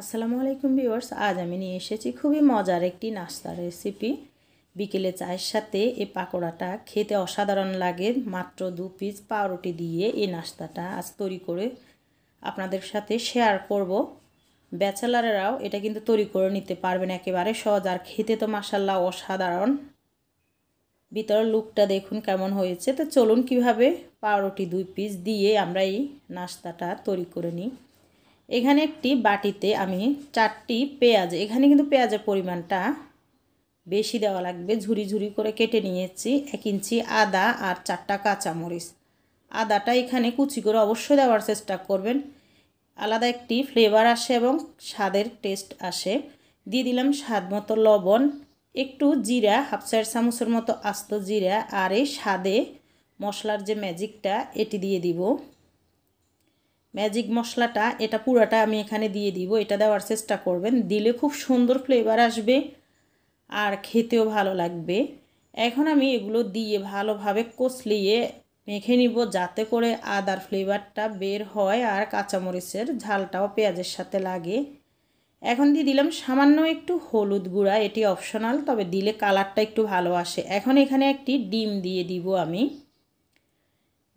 আসসালামু আলাইকুম ভিউয়ার্স আজ আমি নিয়ে এসেছি খুবই মজার একটি নাস্তার রেসিপি বিকেলে চায়ের সাথে এই পাকোড়াটা খেতে অসাধারণ লাগে মাত্র দু পিস পাউরুটি দিয়ে এই নাস্তাটা আজ তৈরি করে আপনাদের সাথে শেয়ার করব ব্যাচেলারেরাও এটা কিন্তু তৈরি করে নিতে পারবেন একেবারে সহজ আর খেতে তো মাসাল্লাহ অসাধারণ ভিতরের লুকটা দেখুন কেমন হয়েছে তো চলুন কিভাবে পাউরুটি দুই পিস দিয়ে আমরা এই নাস্তাটা তৈরি করে নিই এখানে একটি বাটিতে আমি চারটি পেঁয়াজ এখানে কিন্তু পেঁয়াজের পরিমাণটা বেশি দেওয়া লাগবে ঝুরি ঝুরি করে কেটে নিয়েছি এক ইঞ্চি আদা আর চারটা কাঁচামরিচ আদাটা এখানে কুচি করে অবশ্যই দেওয়ার চেষ্টা করবেন আলাদা একটি ফ্লেভার আসে এবং স্বাদের টেস্ট আসে দিয়ে দিলাম স্বাদ মতো লবণ একটু জিরা হাফ চায়ের চামচের মতো আস্ত জিরা আর এই স্বাদে মশলার যে ম্যাজিকটা এটি দিয়ে দিব ম্যাজিক মশলাটা এটা পুরাটা আমি এখানে দিয়ে দিব এটা দেওয়ার চেষ্টা করবেন দিলে খুব সুন্দর ফ্লেভার আসবে আর খেতেও ভালো লাগবে এখন আমি এগুলো দিয়ে ভালোভাবে কষলিয়ে মেখে নিব যাতে করে আদার ফ্লেভারটা বের হয় আর কাঁচামরিচের ঝালটাও পেঁয়াজের সাথে লাগে এখন দিয়ে দিলাম সামান্য একটু হলুদ গুঁড়া এটি অপশনাল তবে দিলে কালারটা একটু ভালো আসে এখন এখানে একটি ডিম দিয়ে দিব আমি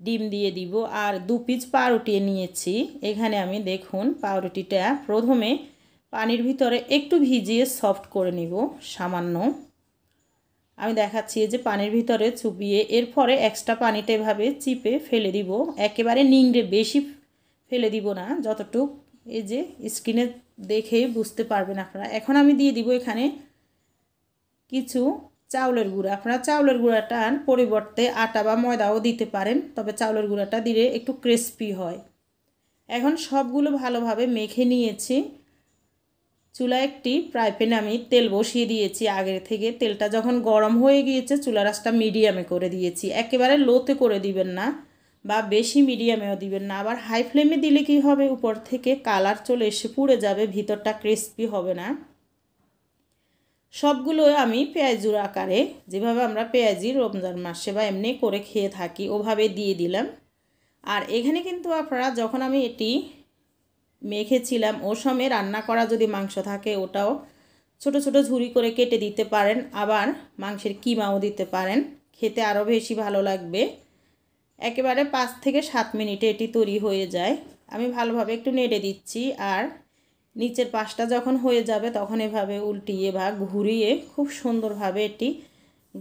ডিম দিয়ে দিব আর দু পিস পাউরুটি নিয়েছি এখানে আমি দেখুন পাউরুটিটা প্রথমে পানির ভিতরে একটু ভিজিয়ে সফট করে নিব সামান্য আমি দেখাচ্ছি যে পানির ভিতরে চুপিয়ে এরপরে এক্সট্রা পানিটা এভাবে চিপে ফেলে দিব একেবারে নিংড়ে বেশি ফেলে দিব না যতটুক এই যে স্কিনে দেখে বুঝতে পারবেন আপনারা এখন আমি দিয়ে দিব এখানে কিছু চাউলের গুঁড়া আপনারা চাউলের আন পরিবর্তে আটা বা ময়দাও দিতে পারেন তবে চাউলের গুঁড়াটা দিলে একটু ক্রিস্পি হয় এখন সবগুলো ভালোভাবে মেখে নিয়েছি চুলা একটি প্রাইপ্যান আমি তেল বসিয়ে দিয়েছি আগের থেকে তেলটা যখন গরম হয়ে গিয়েছে চুলা রাসটা মিডিয়ামে করে দিয়েছি একেবারে লোতে করে দিবেন না বা বেশি মিডিয়ামেও দিবেন না আবার হাই ফ্লেমে দিলে কি হবে উপর থেকে কালার চলে এসে পুড়ে যাবে ভিতরটা ক্রিস্পি হবে না সবগুলো আমি পেঁয়াজুর আকারে যেভাবে আমরা পেঁয়াজি রমজান মাসে বা এমনি করে খেয়ে থাকি ওভাবে দিয়ে দিলাম আর এখানে কিন্তু আপনারা যখন আমি এটি মেখেছিলাম ও সময় রান্না করা যদি মাংস থাকে ওটাও ছোট ছোট ঝুড়ি করে কেটে দিতে পারেন আবার মাংসের কিমাও দিতে পারেন খেতে আরও বেশি ভালো লাগবে একেবারে পাঁচ থেকে সাত মিনিটে এটি তৈরি হয়ে যায় আমি ভালোভাবে একটু নেড়ে দিচ্ছি আর নিচের পাশটা যখন হয়ে যাবে তখন এভাবে উল্টিয়ে বা ঘুরিয়ে খুব সুন্দরভাবে এটি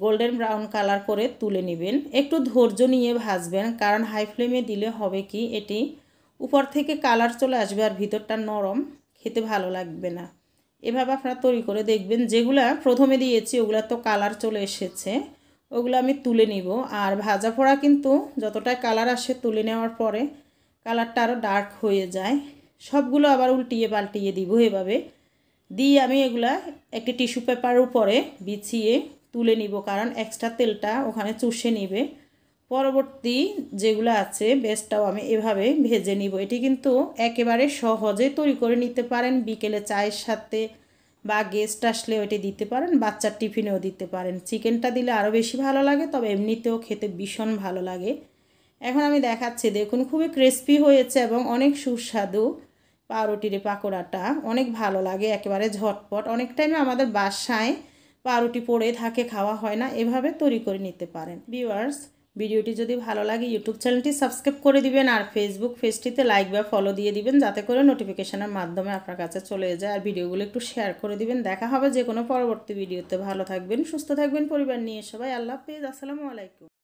গোল্ডেন ব্রাউন কালার করে তুলে নেবেন একটু ধৈর্য নিয়ে ভাজবেন কারণ হাই ফ্লেমে দিলে হবে কি এটি উপর থেকে কালার চলে আসবে আর ভিতরটা নরম খেতে ভালো লাগবে না এভাবে আপনারা তৈরি করে দেখবেন যেগুলা প্রথমে দিয়েছি ওগুলা তো কালার চলে এসেছে ওগুলো আমি তুলে নিব আর ভাজা পোড়া কিন্তু যতটা কালার আসে তুলে নেওয়ার পরে কালারটা আরও ডার্ক হয়ে যায় সবগুলো আবার উল্টিয়ে পাল্টিয়ে দিব এভাবে দিয়ে আমি এগুলা একটি টিস্যু পেপার উপরে বিছিয়ে তুলে নিব কারণ এক্সট্রা তেলটা ওখানে চুষে নিবে পরবর্তী যেগুলো আছে বেসটাও আমি এভাবে ভেজে নিব এটি কিন্তু একেবারে সহজে তৈরি করে নিতে পারেন বিকেলে চায়ের সাথে বা গেস্ট আসলে ওইটি দিতে পারেন বাচ্চার টিফিনেও দিতে পারেন চিকেনটা দিলে আরও বেশি ভালো লাগে তবে এমনিতেও খেতে ভীষণ ভালো লাগে এখন আমি দেখাচ্ছি দেখুন খুবই ক্রিস্পি হয়েছে এবং অনেক সুস্বাদু পাউরুটির পাকোড়াটা অনেক ভালো লাগে একেবারে ঝটপট অনেক টাইমে আমাদের বাসায় পাউরুটি পড়ে থাকে খাওয়া হয় না এভাবে তৈরি করে নিতে পারেন ভিউয়ার্স ভিডিওটি যদি ভালো লাগে ইউটিউব চ্যানেলটি সাবস্ক্রাইব করে দিবেন আর ফেসবুক পেজটিতে লাইক বা ফলো দিয়ে দিবেন যাতে করে নোটিফিকেশানের মাধ্যমে আপনার কাছে চলে যায় আর ভিডিওগুলো একটু শেয়ার করে দিবেন দেখা হবে যে কোনো পরবর্তী ভিডিওতে ভালো থাকবেন সুস্থ থাকবেন পরিবার নিয়ে সবাই আল্লাহ হাফেজ আসসালামু আলাইকুম